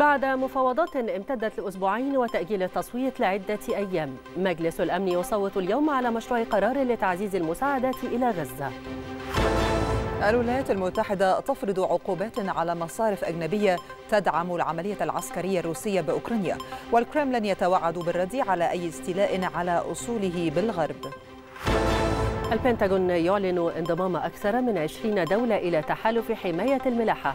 بعد مفاوضات امتدت لأسبوعين وتأجيل التصويت لعدة أيام مجلس الأمن يصوت اليوم على مشروع قرار لتعزيز المساعدات إلى غزة الولايات المتحدة تفرض عقوبات على مصارف أجنبية تدعم العملية العسكرية الروسية بأوكرانيا والكرملين يتوعد بالرد على أي استيلاء على أصوله بالغرب البنتاغون يعلن انضمام أكثر من 20 دولة إلى تحالف حماية الملاحة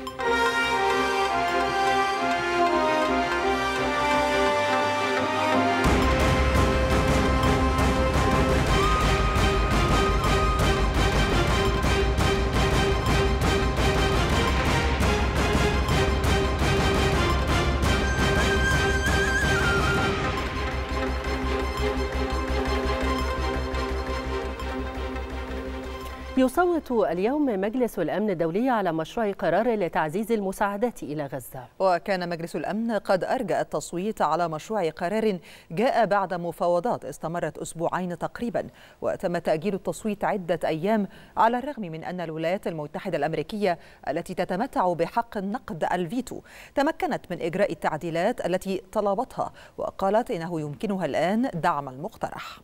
يصوت اليوم مجلس الأمن الدولي على مشروع قرار لتعزيز المساعدات إلى غزة وكان مجلس الأمن قد أرجى التصويت على مشروع قرار جاء بعد مفاوضات استمرت أسبوعين تقريبا وتم تأجيل التصويت عدة أيام على الرغم من أن الولايات المتحدة الأمريكية التي تتمتع بحق النقد الفيتو تمكنت من إجراء التعديلات التي طلبتها وقالت إنه يمكنها الآن دعم المقترح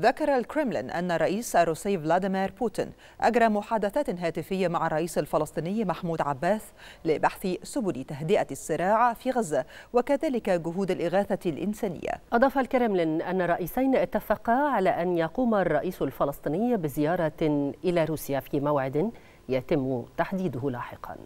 ذكر الكرملين أن الرئيس الروسي فلاديمير بوتين أجرى محادثات هاتفية مع الرئيس الفلسطيني محمود عباس لبحث سبل تهدئة الصراع في غزة وكذلك جهود الإغاثة الإنسانية أضاف الكرملين أن الرئيسين اتفقا على أن يقوم الرئيس الفلسطيني بزيارة إلى روسيا في موعد يتم تحديده لاحقاً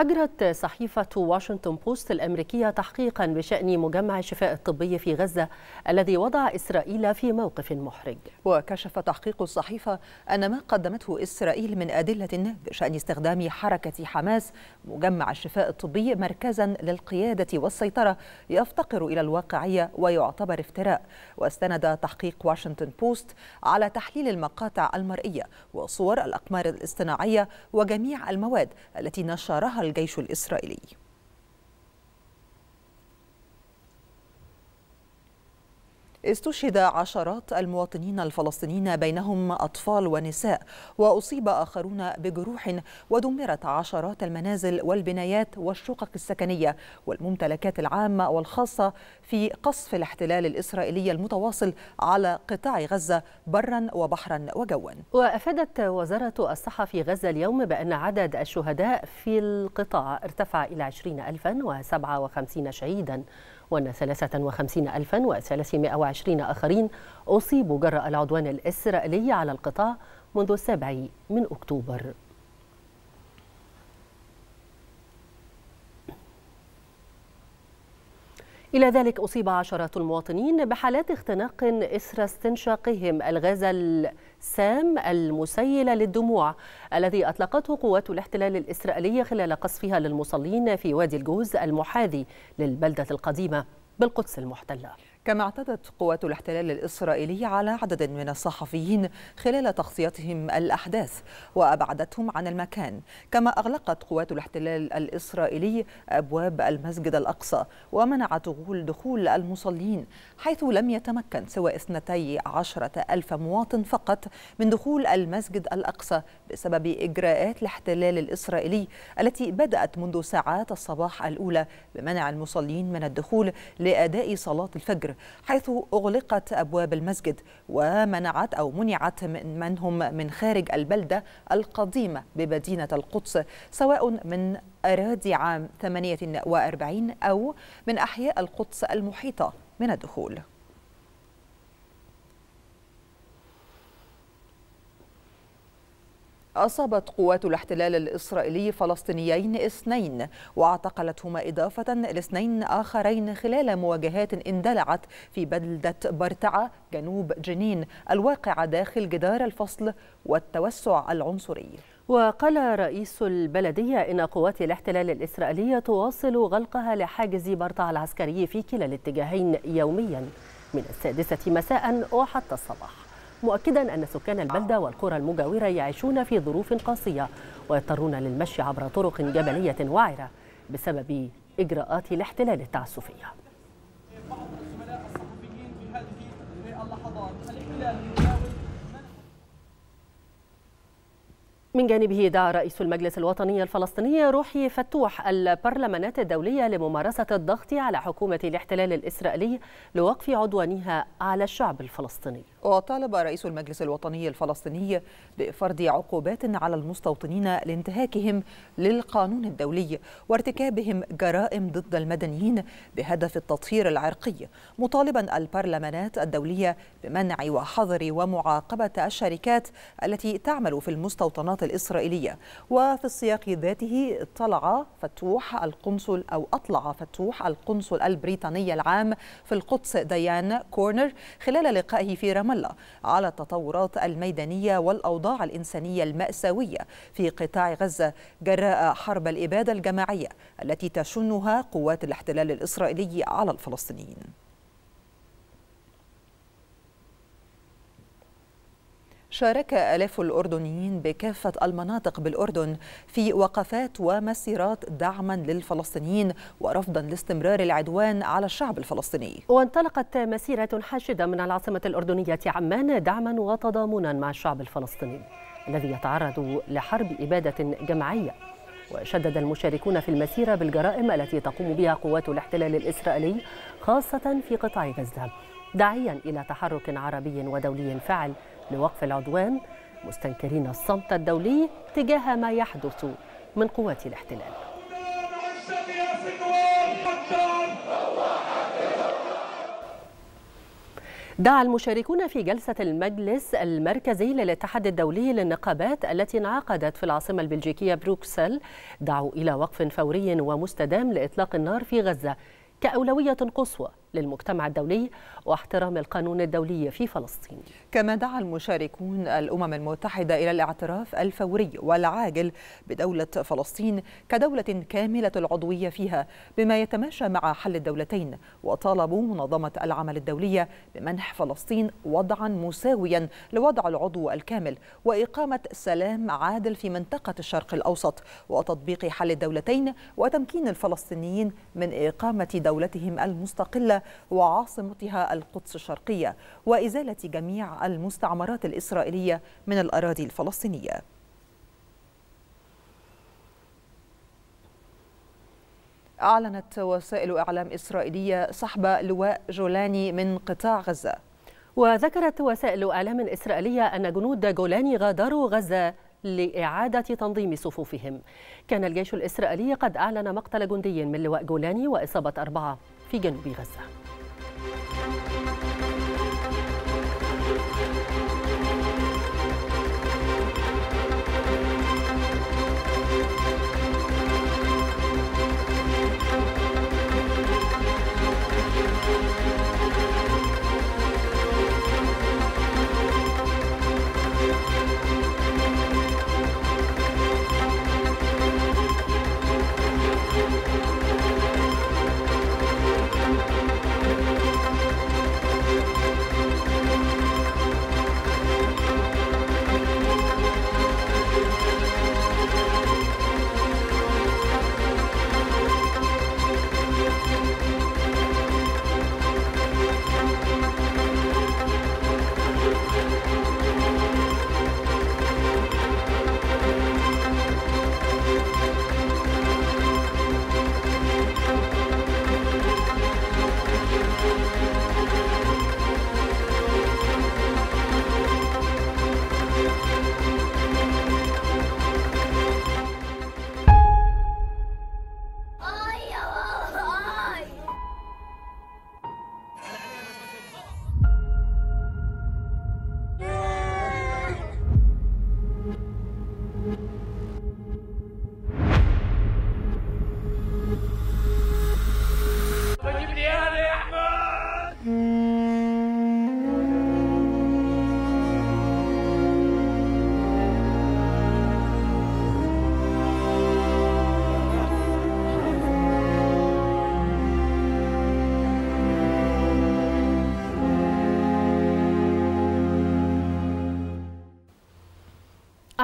أجرت صحيفة واشنطن بوست الأمريكية تحقيقا بشأن مجمع الشفاء الطبي في غزة الذي وضع إسرائيل في موقف محرج وكشف تحقيق الصحيفة أن ما قدمته إسرائيل من أدلة بشأن استخدام حركة حماس مجمع الشفاء الطبي مركزا للقيادة والسيطرة يفتقر إلى الواقعية ويعتبر افتراء واستند تحقيق واشنطن بوست على تحليل المقاطع المرئية وصور الأقمار الاصطناعية وجميع المواد التي نشرها الجيش الإسرائيلي استشهد عشرات المواطنين الفلسطينيين بينهم أطفال ونساء وأصيب آخرون بجروح ودمرت عشرات المنازل والبنايات والشقق السكنية والممتلكات العامة والخاصة في قصف الاحتلال الإسرائيلي المتواصل على قطاع غزة برا وبحرا وجوا وأفادت وزارة الصحة في غزة اليوم بأن عدد الشهداء في القطاع ارتفع إلى 20 ألفا وسبعة وخمسين شهيدا وأن 53320 آخرين أصيبوا جراء العدوان الإسرائيلي على القطاع منذ السابع من أكتوبر إلى ذلك أصيب عشرات المواطنين بحالات اختناق إثر استنشاقهم الغاز سام المسيلة للدموع الذي أطلقته قوات الاحتلال الإسرائيلية خلال قصفها للمصلين في وادي الجوز المحاذي للبلدة القديمة بالقدس المحتلة كما اعتدت قوات الاحتلال الإسرائيلي على عدد من الصحفيين خلال تغطيتهم الأحداث وأبعدتهم عن المكان كما أغلقت قوات الاحتلال الإسرائيلي أبواب المسجد الأقصى ومنعت دخول المصلين حيث لم يتمكن سوى 12 ألف مواطن فقط من دخول المسجد الأقصى بسبب إجراءات الاحتلال الإسرائيلي التي بدأت منذ ساعات الصباح الأولى بمنع المصلين من الدخول لأداء صلاة الفجر الكبير حيث أغلقت أبواب المسجد ومنعت أو منعت من منهم هم من خارج البلدة القديمة بمدينة القدس سواء من أراضي عام 48 أو من أحياء القدس المحيطة من الدخول أصابت قوات الاحتلال الإسرائيلي فلسطينيين اثنين واعتقلتهما إضافة لاثنين آخرين خلال مواجهات اندلعت في بلدة برتعة جنوب جنين الواقعة داخل جدار الفصل والتوسع العنصري وقال رئيس البلدية إن قوات الاحتلال الإسرائيلية تواصل غلقها لحاجز برتعة العسكري في كلا الاتجاهين يوميا من السادسة مساء وحتى الصباح مؤكدا أن سكان البلدة والقرى المجاورة يعيشون في ظروف قاسية ويضطرون للمشي عبر طرق جبلية وعرة بسبب إجراءات الاحتلال التعسفية من جانبه دعا رئيس المجلس الوطني الفلسطيني روحي فتوح البرلمانات الدولية لممارسة الضغط على حكومة الاحتلال الإسرائيلي لوقف عدوانها على الشعب الفلسطيني وطالب رئيس المجلس الوطني الفلسطيني بفرض عقوبات على المستوطنين لانتهاكهم للقانون الدولي وارتكابهم جرائم ضد المدنيين بهدف التطهير العرقي مطالبا البرلمانات الدوليه بمنع وحظر ومعاقبه الشركات التي تعمل في المستوطنات الاسرائيليه وفي السياق ذاته اطلع فتوح القنصل او اطلع فتوح القنصل البريطاني العام في القدس ديان كورنر خلال لقائه في رام الله على التطورات الميدانية والأوضاع الإنسانية المأساوية في قطاع غزة جراء حرب الإبادة الجماعية التي تشنها قوات الاحتلال الإسرائيلي على الفلسطينيين شارك آلاف الأردنيين بكافة المناطق بالأردن في وقفات ومسيرات دعما للفلسطينيين ورفضا لاستمرار العدوان على الشعب الفلسطيني وانطلقت مسيرة حاشدة من العاصمة الأردنية عمان دعما وتضامنا مع الشعب الفلسطيني الذي يتعرض لحرب إبادة جماعية وشدد المشاركون في المسيرة بالجرائم التي تقوم بها قوات الاحتلال الإسرائيلي خاصة في قطاع غزة داعيا إلى تحرك عربي ودولي فعل لوقف العدوان مستنكرين الصمت الدولي تجاه ما يحدث من قوات الاحتلال دعا المشاركون في جلسة المجلس المركزي للاتحاد الدولي للنقابات التي انعقدت في العاصمة البلجيكية بروكسل دعوا إلى وقف فوري ومستدام لإطلاق النار في غزة كأولوية قصوى للمجتمع الدولي واحترام القانون الدولي في فلسطين كما دعا المشاركون الأمم المتحدة إلى الاعتراف الفوري والعاجل بدولة فلسطين كدولة كاملة العضوية فيها بما يتماشى مع حل الدولتين وطالبوا منظمة العمل الدولية بمنح فلسطين وضعا مساويا لوضع العضو الكامل وإقامة سلام عادل في منطقة الشرق الأوسط وتطبيق حل الدولتين وتمكين الفلسطينيين من إقامة دولتهم المستقلة وعاصمتها القدس الشرقية وإزالة جميع المستعمرات الإسرائيلية من الأراضي الفلسطينية أعلنت وسائل إعلام إسرائيلية سحب لواء جولاني من قطاع غزة وذكرت وسائل إعلام إسرائيلية أن جنود جولاني غادروا غزة لإعادة تنظيم صفوفهم كان الجيش الإسرائيلي قد أعلن مقتل جندي من لواء جولاني وإصابة أربعة في جنوب غزة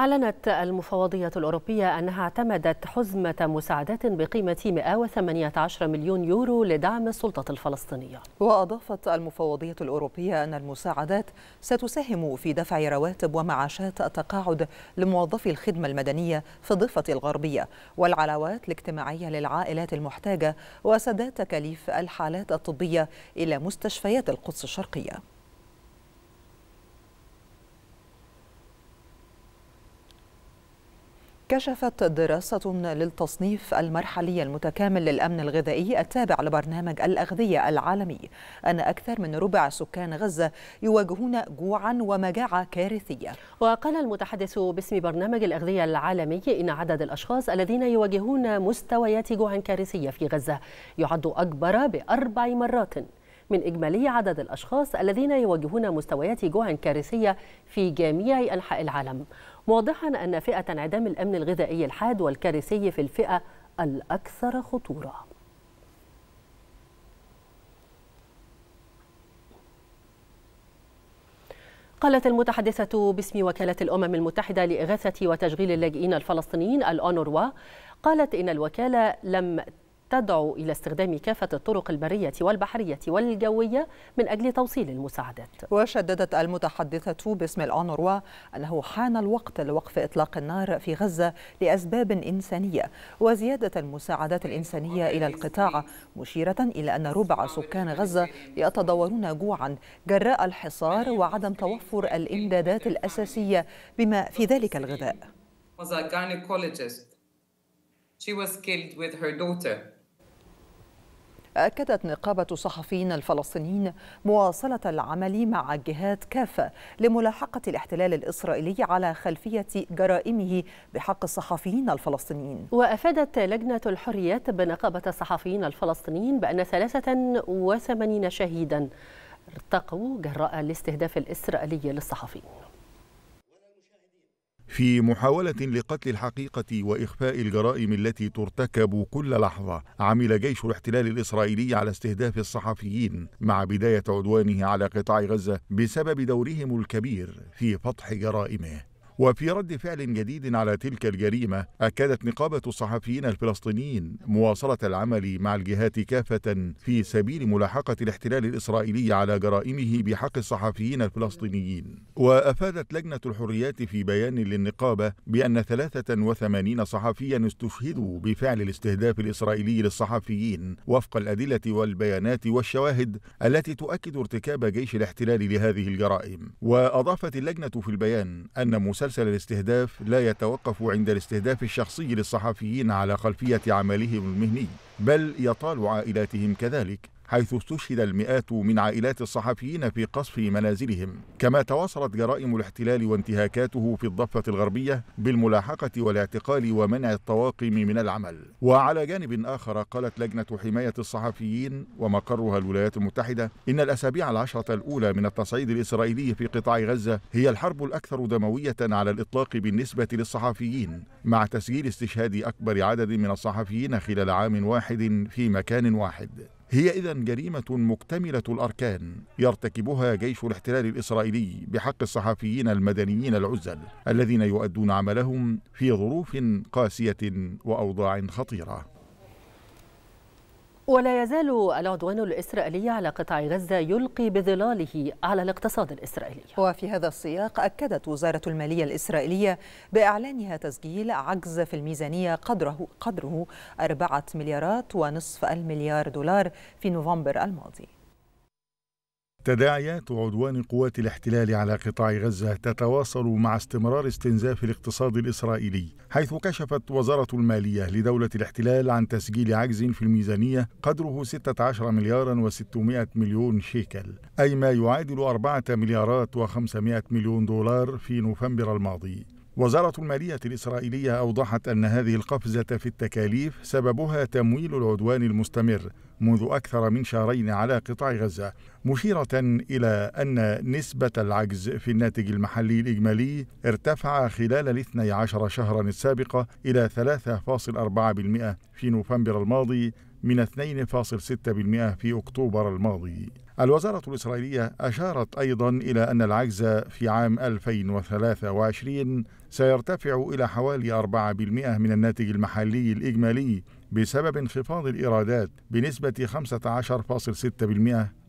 أعلنت المفوضية الأوروبية أنها اعتمدت حزمة مساعدات بقيمة 118 مليون يورو لدعم السلطة الفلسطينية وأضافت المفوضية الأوروبية أن المساعدات ستساهم في دفع رواتب ومعاشات التقاعد لموظفي الخدمة المدنية في الضفة الغربية والعلاوات الاجتماعية للعائلات المحتاجة وسداد تكاليف الحالات الطبية إلى مستشفيات القدس الشرقية كشفت دراسة للتصنيف المرحلي المتكامل للأمن الغذائي التابع لبرنامج الأغذية العالمي أن أكثر من ربع سكان غزة يواجهون جوعا ومجاعة كارثية وقال المتحدث باسم برنامج الأغذية العالمي إن عدد الأشخاص الذين يواجهون مستويات جوع كارثية في غزة يعد أكبر بأربع مرات من إجمالي عدد الأشخاص الذين يواجهون مستويات جوع كارثية في جميع أنحاء العالم موضحا أن فئة انعدام الأمن الغذائي الحاد والكارثي في الفئة الأكثر خطورة قالت المتحدثة باسم وكالة الأمم المتحدة لإغاثة وتشغيل اللاجئين الفلسطينيين الأونروا قالت إن الوكالة لم تدعو إلى استخدام كافة الطرق البرية والبحرية والجوية من أجل توصيل المساعدات وشددت المتحدثة باسم الأونروا أنه حان الوقت لوقف إطلاق النار في غزة لأسباب إنسانية وزيادة المساعدات الإنسانية إلى القطاع مشيرة إلى أن ربع سكان غزة يتضورون جوعا جراء الحصار وعدم توفر الإمدادات الأساسية بما في ذلك الغذاء was a gynecologist. She was killed with her daughter. أكدت نقابة الصحفيين الفلسطينيين مواصلة العمل مع جهات كافة لملاحقة الاحتلال الإسرائيلي على خلفية جرائمه بحق الصحفيين الفلسطينيين وأفادت لجنة الحريات بنقابة الصحفيين الفلسطينيين بأن 83 شهيدا ارتقوا جراء الاستهداف الإسرائيلي للصحفيين في محاولة لقتل الحقيقة وإخفاء الجرائم التي ترتكب كل لحظة عمل جيش الاحتلال الإسرائيلي على استهداف الصحفيين مع بداية عدوانه على قطاع غزة بسبب دورهم الكبير في فضح جرائمه وفي رد فعل جديد على تلك الجريمة أكدت نقابة الصحفيين الفلسطينيين مواصلة العمل مع الجهات كافة في سبيل ملاحقة الاحتلال الإسرائيلي على جرائمه بحق الصحفيين الفلسطينيين وأفادت لجنة الحريات في بيان للنقابة بأن 83 صحفيا استشهدوا بفعل الاستهداف الإسرائيلي للصحفيين وفق الأدلة والبيانات والشواهد التي تؤكد ارتكاب جيش الاحتلال لهذه الجرائم وأضافت اللجنة في البيان أن مسدس مسلسل الاستهداف لا يتوقف عند الاستهداف الشخصي للصحفيين على خلفية عملهم المهني بل يطال عائلاتهم كذلك حيث استشهد المئات من عائلات الصحفيين في قصف منازلهم كما تواصلت جرائم الاحتلال وانتهاكاته في الضفة الغربية بالملاحقة والاعتقال ومنع الطواقم من العمل وعلى جانب آخر قالت لجنة حماية الصحفيين ومقرها الولايات المتحدة إن الأسابيع العشرة الأولى من التصعيد الإسرائيلي في قطاع غزة هي الحرب الأكثر دموية على الإطلاق بالنسبة للصحفيين مع تسجيل استشهاد أكبر عدد من الصحفيين خلال عام واحد في مكان واحد هي إذا جريمة مكتملة الأركان يرتكبها جيش الاحتلال الإسرائيلي بحق الصحفيين المدنيين العزل الذين يؤدون عملهم في ظروف قاسية وأوضاع خطيرة ولا يزال العدوان الإسرائيلي على قطاع غزة يلقي بظلاله على الاقتصاد الإسرائيلي وفي هذا السياق أكدت وزارة المالية الإسرائيلية بإعلانها تسجيل عجز في الميزانية قدره, قدره أربعة مليارات ونصف المليار دولار في نوفمبر الماضي تداعيات عدوان قوات الاحتلال على قطاع غزة تتواصل مع استمرار استنزاف الاقتصاد الإسرائيلي حيث كشفت وزارة المالية لدولة الاحتلال عن تسجيل عجز في الميزانية قدره 16 مليارا و600 مليون شيكل أي ما يعادل 4 مليارات و500 مليون دولار في نوفمبر الماضي وزارة المالية الإسرائيلية أوضحت أن هذه القفزة في التكاليف سببها تمويل العدوان المستمر منذ أكثر من شهرين على قطاع غزة، مشيرة إلى أن نسبة العجز في الناتج المحلي الإجمالي ارتفع خلال الاثني عشر شهرا السابقة إلى 3.4% في نوفمبر الماضي من 2.6% في أكتوبر الماضي. الوزارة الإسرائيلية أشارت أيضا إلى أن العجز في عام 2023 سيرتفع إلى حوالي 4% من الناتج المحلي الإجمالي بسبب انخفاض الإيرادات بنسبة 15.6%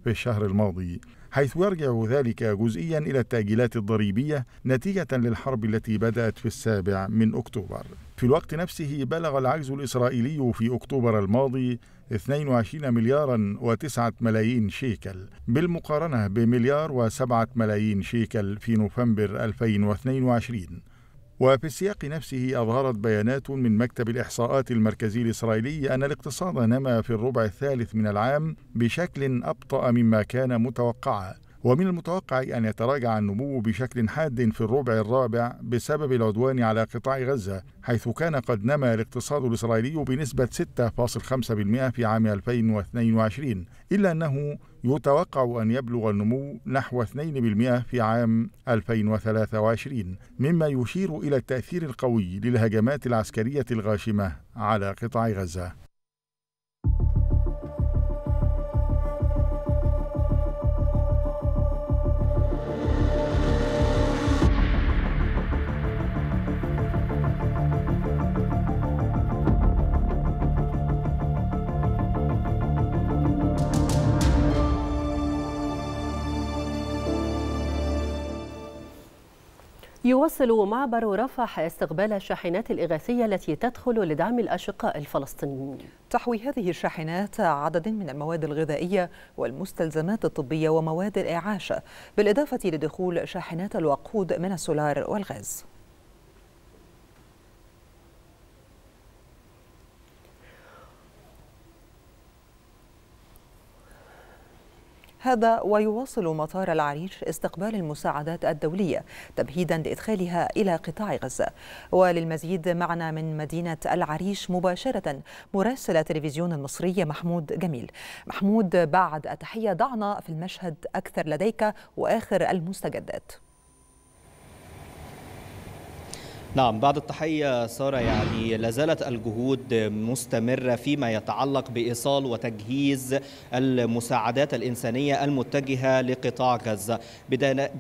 في الشهر الماضي حيث يرجع ذلك جزئيا إلى التأجيلات الضريبية نتيجة للحرب التي بدأت في السابع من أكتوبر في الوقت نفسه بلغ العجز الإسرائيلي في أكتوبر الماضي 22 مليارا و9 ملايين شيكل بالمقارنة بمليار و7 ملايين شيكل في نوفمبر 2022 وفي السياق نفسه أظهرت بيانات من مكتب الإحصاءات المركزي الإسرائيلي أن الاقتصاد نما في الربع الثالث من العام بشكل أبطأ مما كان متوقعا ومن المتوقع أن يتراجع النمو بشكل حاد في الربع الرابع بسبب العدوان على قطاع غزة حيث كان قد نما الاقتصاد الإسرائيلي بنسبة 6.5% في عام 2022 إلا أنه يتوقع أن يبلغ النمو نحو 2% في عام 2023 مما يشير إلى التأثير القوي للهجمات العسكرية الغاشمة على قطاع غزة يواصل معبر رفح استقبال الشاحنات الإغاثية التي تدخل لدعم الأشقاء الفلسطينيين تحوي هذه الشاحنات عدد من المواد الغذائية والمستلزمات الطبية ومواد الإعاشة بالإضافة لدخول شاحنات الوقود من السولار والغاز هذا ويواصل مطار العريش استقبال المساعدات الدولية تمهيدا لإدخالها إلى قطاع غزة وللمزيد معنا من مدينة العريش مباشرة مراسل التلفزيون المصري محمود جميل محمود بعد التحية ضعنا في المشهد أكثر لديك وآخر المستجدات نعم بعد التحية سارة يعني لازالت الجهود مستمرة فيما يتعلق بإيصال وتجهيز المساعدات الإنسانية المتجهة لقطاع غزة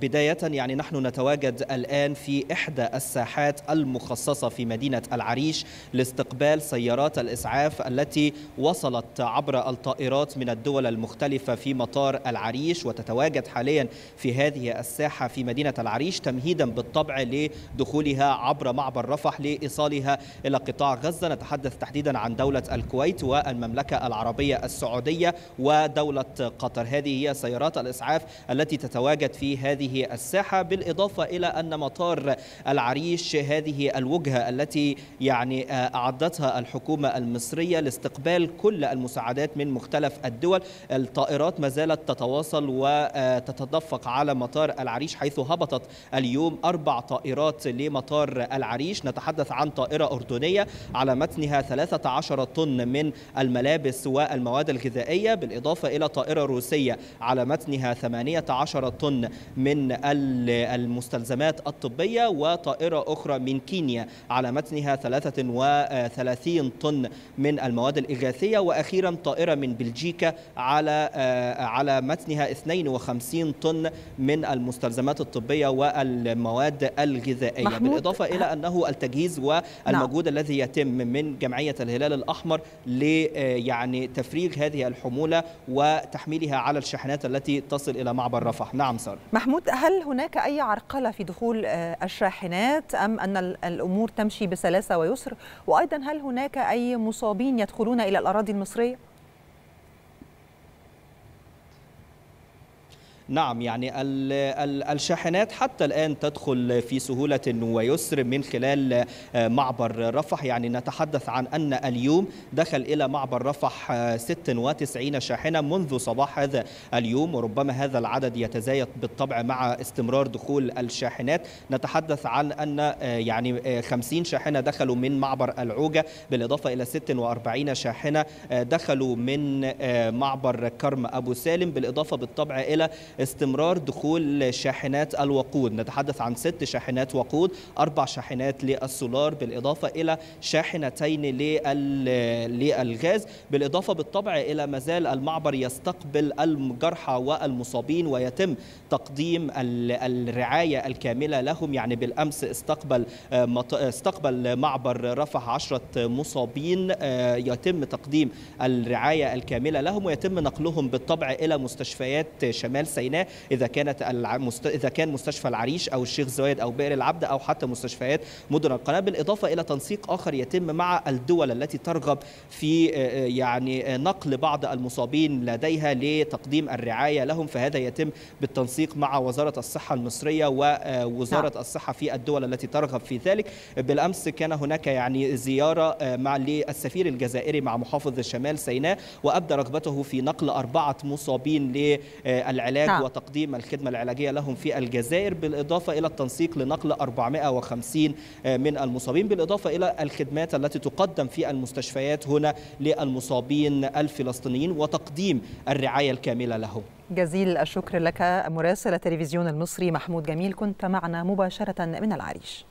بداية يعني نحن نتواجد الآن في إحدى الساحات المخصصة في مدينة العريش لاستقبال سيارات الإسعاف التي وصلت عبر الطائرات من الدول المختلفة في مطار العريش وتتواجد حاليا في هذه الساحة في مدينة العريش تمهيدا بالطبع لدخولها عبر عبر معبر رفح لإيصالها إلى قطاع غزة نتحدث تحديدا عن دولة الكويت والمملكة العربية السعودية ودولة قطر هذه هي سيارات الإسعاف التي تتواجد في هذه الساحة بالإضافة إلى أن مطار العريش هذه الوجهة التي يعني آه، أعدتها الحكومة المصرية لاستقبال كل المساعدات من مختلف الدول الطائرات ما زالت تتواصل وتتدفق آه، على مطار العريش حيث هبطت اليوم أربع طائرات لمطار العريش نتحدث عن طائرة أردنية على متنها 13 طن من الملابس والمواد الغذائية بالإضافة إلى طائرة روسية على متنها 18 طن من المستلزمات الطبية وطائرة أخرى من كينيا على متنها 33 طن من المواد الإغاثية وأخيرا طائرة من بلجيكا على آه، على متنها 52 طن من المستلزمات الطبية والمواد الغذائية بالإضافة إلى إلى أنه التجهيز والمجهود نعم. الذي يتم من جمعية الهلال الأحمر ل آه، يعني تفريغ هذه الحمولة وتحميلها على الشاحنات التي تصل إلى معبر رفح نعم سارة محمود هل هناك أي عرقلة في دخول آه، الشاحنات أم أن الأمور تمشي بسلاسة ويسر وأيضا هل هناك أي مصابين يدخلون إلى الأراضي المصرية؟ نعم يعني الشاحنات حتى الآن تدخل في سهولة ويسر من خلال آه، معبر رفح يعني نتحدث عن أن اليوم دخل إلى معبر رفح 96 آه، شاحنة منذ صباح هذا اليوم وربما هذا العدد يتزايد بالطبع مع استمرار دخول الشاحنات نتحدث عن أن آه، يعني 50 شاحنة دخلوا من معبر العوجة بالإضافة إلى 46 شاحنة دخلوا من معبر كرم أبو سالم بالإضافة بالطبع إلى استمرار دخول شاحنات الوقود نتحدث عن ست شاحنات وقود أربع شاحنات للسولار بالإضافة إلى شاحنتين للغاز بالإضافة بالطبع إلى مازال المعبر يستقبل الجرحى والمصابين ويتم تقديم الرعاية الكاملة لهم يعني بالأمس استقبل استقبل معبر رفح عشرة مصابين آه، يتم تقديم الرعاية الكاملة لهم ويتم نقلهم بالطبع إلى مستشفيات شمال سيناء علينا اذا كانت المست... اذا كان مستشفى العريش او الشيخ زايد او بئر العبد او حتى مستشفيات مدن القناه بالاضافه الى تنسيق اخر يتم مع الدول التي ترغب في آه، آه، يعني آه، نقل بعض المصابين لديها لتقديم الرعايه لهم فهذا يتم بالتنسيق مع وزاره الصحه المصريه ووزاره نعم. الصحه في الدول التي ترغب في ذلك بالامس كان هناك يعني زياره مع للسفير الجزائري مع محافظ شمال سيناء وابدى رغبته في نقل اربعه مصابين للعلاج نعم. نعم. وتقديم الخدمة العلاجية لهم في الجزائر بالإضافة إلى التنسيق لنقل 450 آه، من المصابين بالإضافة إلى الخدمات التي تقدم في المستشفيات هنا للمصابين الفلسطينيين وتقديم الرعاية الكاملة لهم جزيل الشكر لك مراسل التلفزيون المصري محمود جميل كنت معنا مباشرة من العريش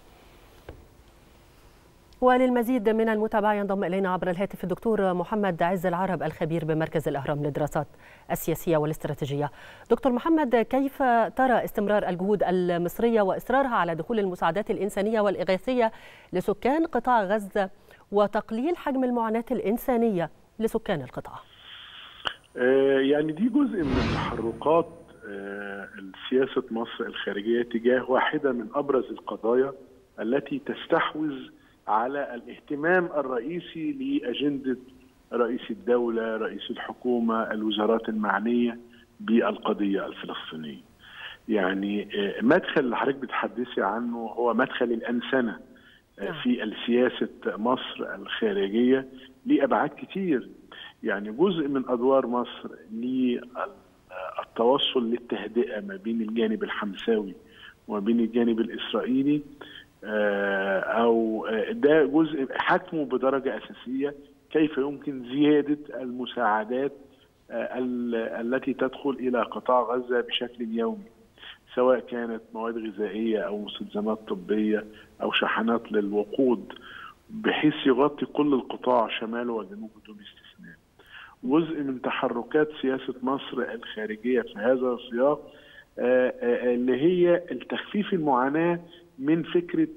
وللمزيد من المتابعة ينضم إلينا عبر الهاتف الدكتور محمد عز العرب الخبير بمركز الأهرام للدراسات السياسية والاستراتيجية دكتور محمد كيف ترى استمرار الجهود المصرية وإصرارها على دخول المساعدات الإنسانية والإغاثية لسكان قطاع غزة وتقليل حجم المعاناة الإنسانية لسكان القطاع آه، يعني دي جزء من تحركات آه، سياسة مصر الخارجية تجاه واحدة من أبرز القضايا التي تستحوذ على الاهتمام الرئيسي لاجنده رئيس الدوله، رئيس الحكومه، الوزارات المعنيه بالقضيه الفلسطينيه. يعني آه، مدخل اللي حضرتك بتحدثي عنه هو مدخل الانسنه آه، نعم. في سياسه مصر الخارجيه ليه ابعاد كتير. يعني جزء من ادوار مصر للتوصل للتهدئه ما بين الجانب الحمساوي وما بين الجانب الاسرائيلي آه، او آه، ده جزء حتمه بدرجه اساسيه كيف يمكن زياده المساعدات آه، التي تدخل الى قطاع غزه بشكل يومي سواء كانت مواد غذائيه او مستلزمات طبيه او شحنات للوقود بحيث يغطي كل القطاع شماله وجنوبه بدون استثناء. جزء من تحركات سياسه مصر الخارجيه في هذا السياق اللي هي التخفيف المعاناه من فكره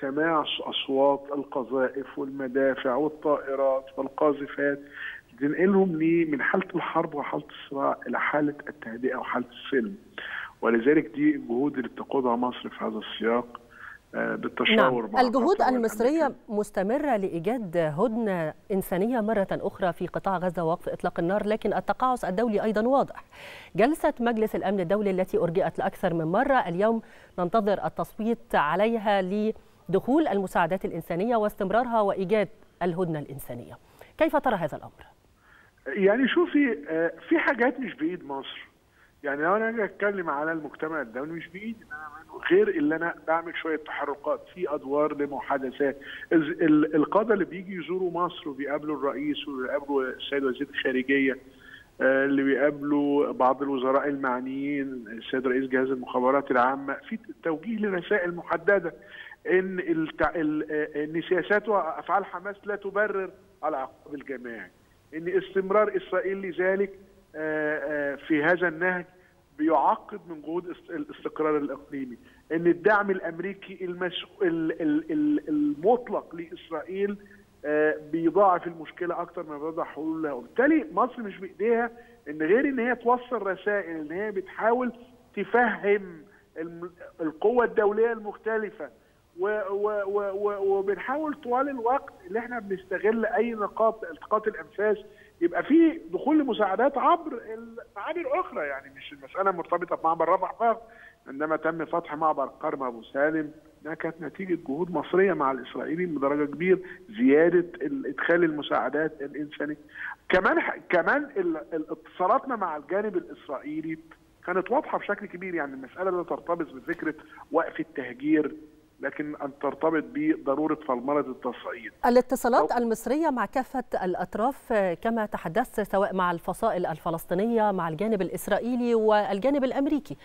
سماع اصوات القذائف والمدافع والطائرات والقاذفات بننقلهم من حاله الحرب وحاله الصراع الى حاله التهدئه وحاله السلم ولذلك دي الجهود اللي بتقودها مصر في هذا السياق بالتشاور نعم. مع الجهود المصرية مستمرة لإيجاد هدنة إنسانية مرة أخرى في قطاع غزة ووقف إطلاق النار لكن التقاعس الدولي أيضا واضح جلسة مجلس الأمن الدولي التي أرجئت لأكثر من مرة اليوم ننتظر التصويت عليها لدخول المساعدات الإنسانية واستمرارها وإيجاد الهدنة الإنسانية كيف ترى هذا الأمر؟ يعني شوفي آه، في حاجات مش بإيد مصر يعني لو انا اجي اتكلم على المجتمع الدولي مش بايدي انا غير اللي انا بعمل شويه تحركات في ادوار لمحادثات القاده اللي بيجي يزوروا مصر وبيقابلوا الرئيس وبيقابلوا السيد وزير الخارجيه آه، اللي بيقابلوا بعض الوزراء المعنيين السيد رئيس جهاز المخابرات العامه في توجيه لرسائل محدده ان التع... آه، ان سياسات وافعال حماس لا تبرر العقاب الجماعي ان استمرار اسرائيل لذلك آه، في هذا النهج بيعقد من جهود الاستقرار الاقليمي ان الدعم الامريكي المش... المطلق لاسرائيل آه، بيضاعف المشكله اكتر من بيضع حلولها وبالتالي مصر مش بايديها ان غير ان هي توصل رسائل ان هي بتحاول تفهم القوى الدوليه المختلفه وبنحاول طوال الوقت اللي احنا بنستغل اي نقاط التقاط الانفاس يبقى في دخول لمساعدات عبر المعابر الاخرى يعني مش المساله مرتبطه بمعبر رفح فقط عندما تم فتح معبر قرم ابو سالم ده كانت نتيجه جهود مصريه مع الاسرائيليين بدرجه كبيره زياده ادخال المساعدات الانسانيه كمان كمان اتصالاتنا مع الجانب الاسرائيلي كانت واضحه بشكل كبير يعني المساله لا ترتبط بفكره وقف التهجير لكن أن ترتبط بضرورة فلمرة التصعيد الاتصالات أو... المصرية مع كافة الأطراف كما تحدثت سواء مع الفصائل الفلسطينية مع الجانب الإسرائيلي والجانب الأمريكي